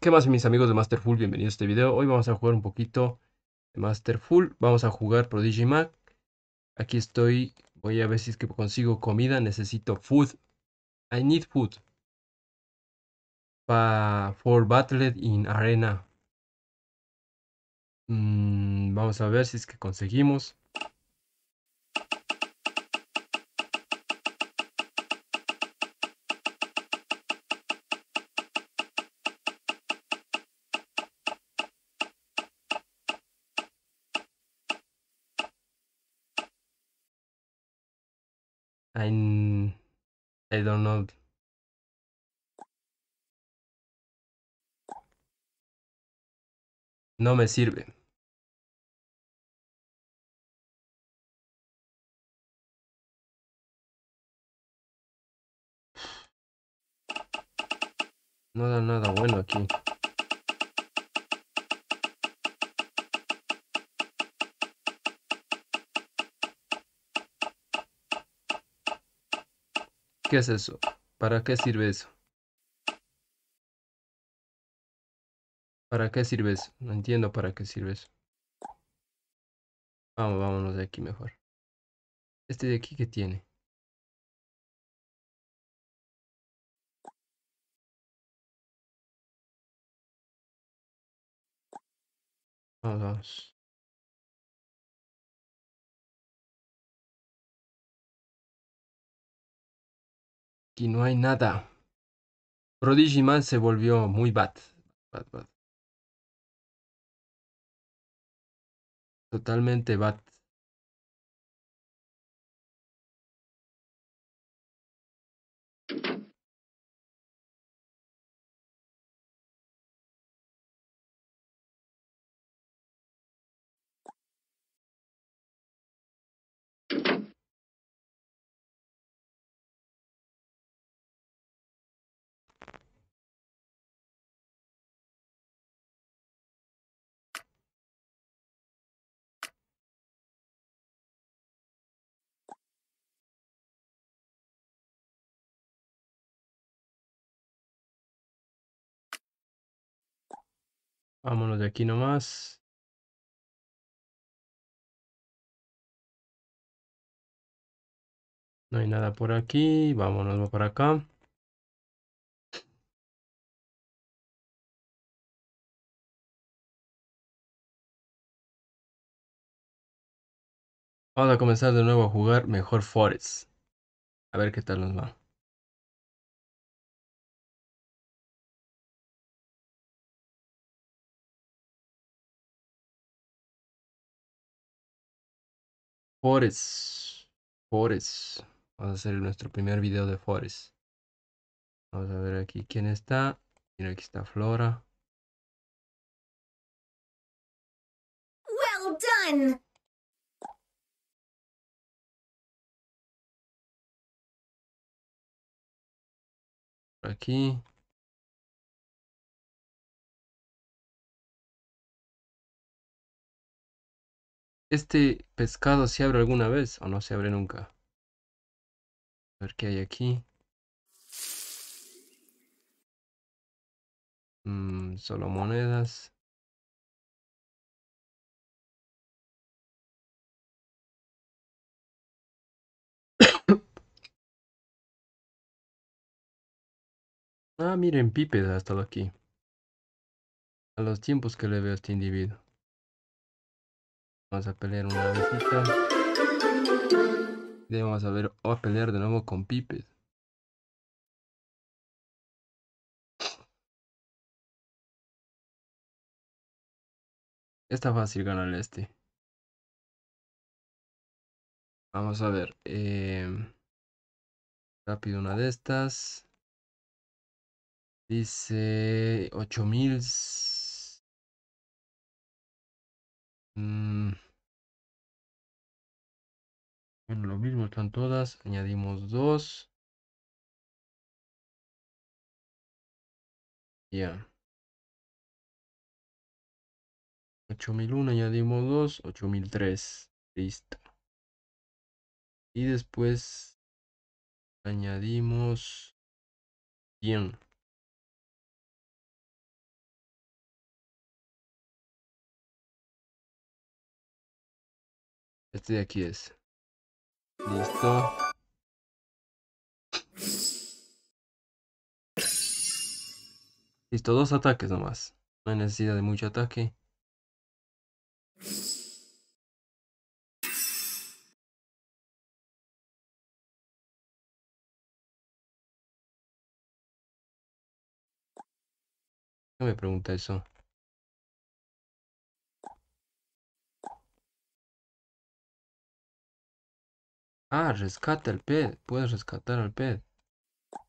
¿Qué más mis amigos de Masterful? Bienvenidos a este video. Hoy vamos a jugar un poquito de Masterful. Vamos a jugar Prodigy Mac. Aquí estoy. Voy a ver si es que consigo comida. Necesito food. I need food. for battle in arena. Mm, vamos a ver si es que conseguimos. I don't know. No me sirve. No da nada bueno aquí. ¿Qué es eso? ¿Para qué sirve eso? ¿Para qué sirve eso? No entiendo para qué sirve eso. Vamos, vámonos de aquí mejor. Este de aquí que tiene. Vamos, vamos. no hay nada. Prodigy se volvió muy bad. Totalmente bad. Vámonos de aquí nomás. No hay nada por aquí. Vámonos por acá. Vamos a comenzar de nuevo a jugar mejor Forest. A ver qué tal nos va. Forest. Forest. Vamos a hacer nuestro primer video de Forest. Vamos a ver aquí quién está. Mira, aquí está Flora. Well done. aquí. ¿Este pescado se abre alguna vez o no se abre nunca? A ver qué hay aquí. Mm, solo monedas. ah, miren, Pipe hasta aquí. A los tiempos que le veo a este individuo. Vamos a pelear una vez vamos a ver, o oh, a pelear de nuevo con Pipes. Está fácil ganar este. Vamos a ver. Em, rápido una de estas. Dice 8000. Mm. Bueno, lo mismo están todas. Añadimos dos. Ya. Yeah. 8001 añadimos 2, 8003. Listo. Y después añadimos 100. Este de aquí es. Listo. Listo, dos ataques nomás. No hay necesidad de mucho ataque. No me pregunta eso. Ah, rescata el ped. Puedes rescatar al ped,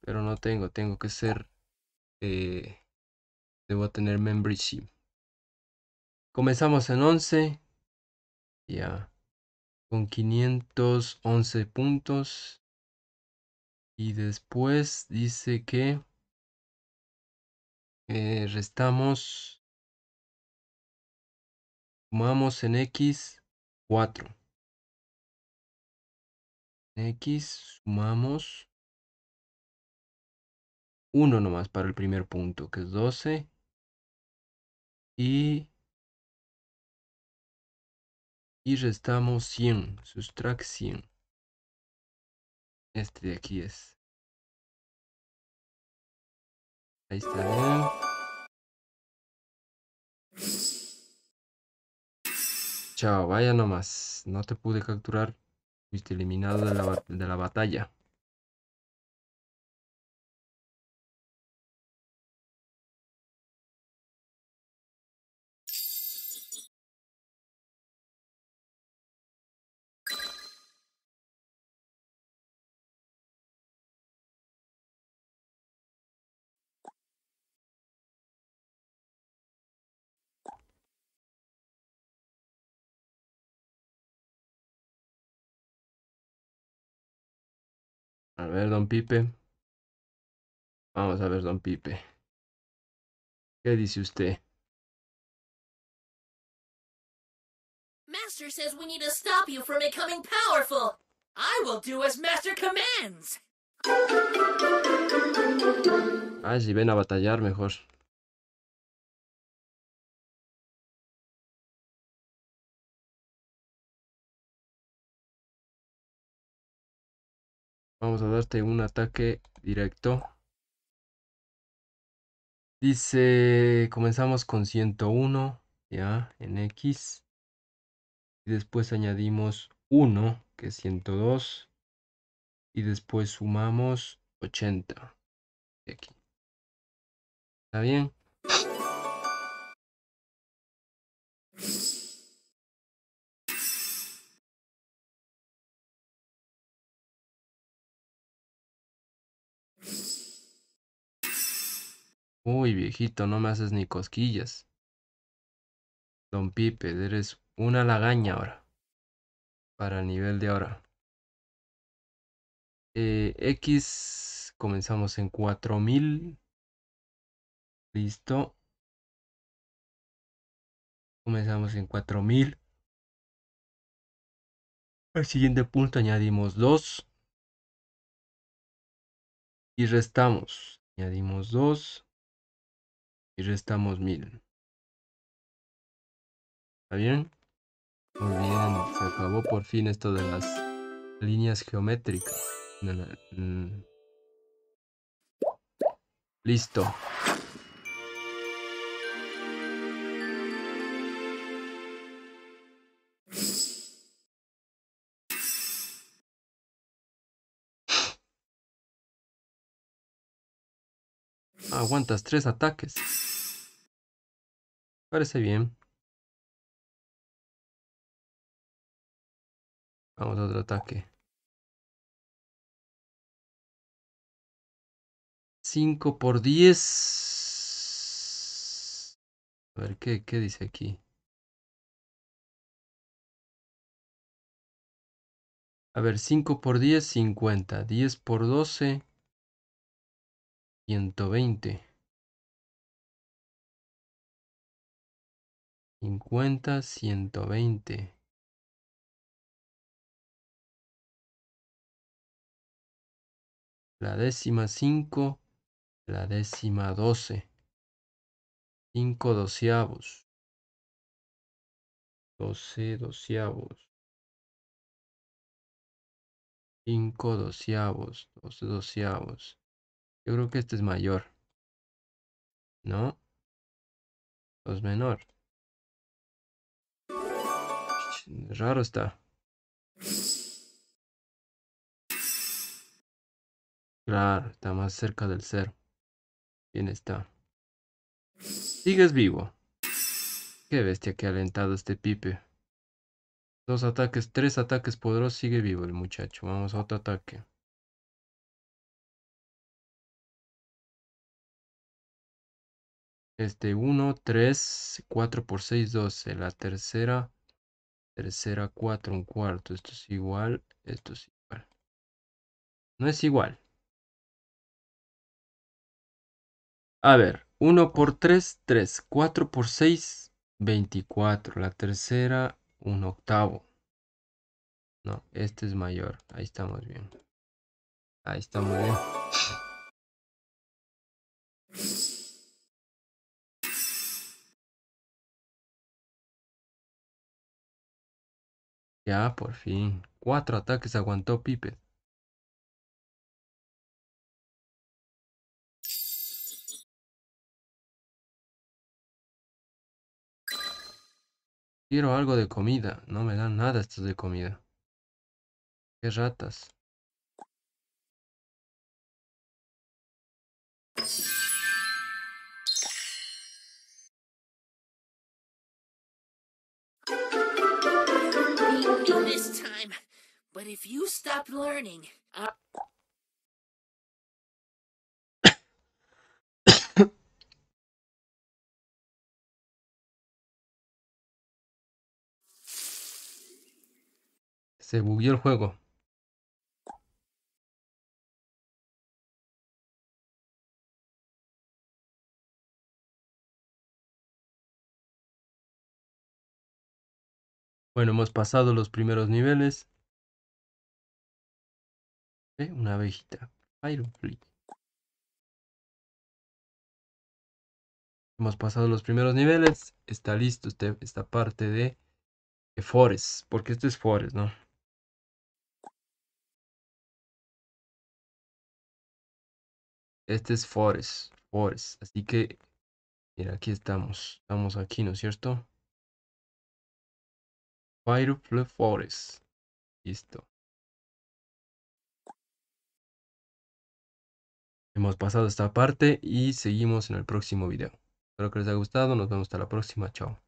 Pero no tengo, tengo que ser... Eh, debo tener membership. Comenzamos en 11. Ya. Con 511 puntos. Y después dice que... Eh, restamos... Sumamos en X 4. X, sumamos 1 nomás para el primer punto, que es 12. Y, y restamos 100, sustract 100. Este de aquí es. Ahí está bien. Chao, vaya nomás. No te pude capturar eliminado de la, de la batalla. A ver, don Pipe. Vamos a ver, don Pipe. ¿Qué dice usted? Master says we need to stop you from becoming powerful. I will do as Master commands. Ah, si ven a batallar, mejor. Vamos a darte un ataque directo. Dice, comenzamos con 101, ya, en X. Y después añadimos 1, que es 102. Y después sumamos 80. Aquí. ¿Está bien? Uy, viejito, no me haces ni cosquillas. Don Pipe, eres una lagaña ahora. Para el nivel de ahora. X, eh, comenzamos en 4000. Listo. Comenzamos en 4000. Al siguiente punto añadimos 2. Y restamos. Añadimos 2 y restamos mil ¿Está bien? Muy bien, se acabó por fin esto de las líneas geométricas. Mm. Listo. Aguantas tres ataques. Parece bien. Vamos a otro ataque. 5 por 10. A ver, ¿qué, qué dice aquí? A ver, 5 por 10, 50. 10 por 12, 120, 50, 120. La décima 5, la décima 12, 5 doceavos, 12 doceavos, 5 doceavos, 12 doceavos. doceavos. Yo creo que este es mayor. ¿No? es menor. Raro está. Claro, está más cerca del cero. Bien está. Sigues vivo. Qué bestia que ha alentado este pipe. Dos ataques, tres ataques poderosos, sigue vivo el muchacho. Vamos a otro ataque. Este 1, 3, 4 por 6, 12. La tercera, tercera, 4, 1 cuarto. Esto es igual, esto es igual. No es igual. A ver, 1 por 3, 3. 4 por 6, 24. La tercera, 1 octavo. No, este es mayor. Ahí estamos bien. Ahí estamos bien. Ya, por fin. Cuatro ataques aguantó Pipe. Quiero algo de comida. No me dan nada estos de comida. Qué ratas. But if you stop learning, Se bugueó el juego. Bueno, hemos pasado los primeros niveles una abejita. Firefly. Hemos pasado los primeros niveles. Está listo este, esta parte de, Forest. Porque este es Forest, ¿no? Este es Forest. Forest. Así que, mira, aquí estamos. Estamos aquí, ¿no es cierto? Firefly Forest. Listo. Hemos pasado esta parte y seguimos en el próximo video. Espero que les haya gustado. Nos vemos hasta la próxima. Chao.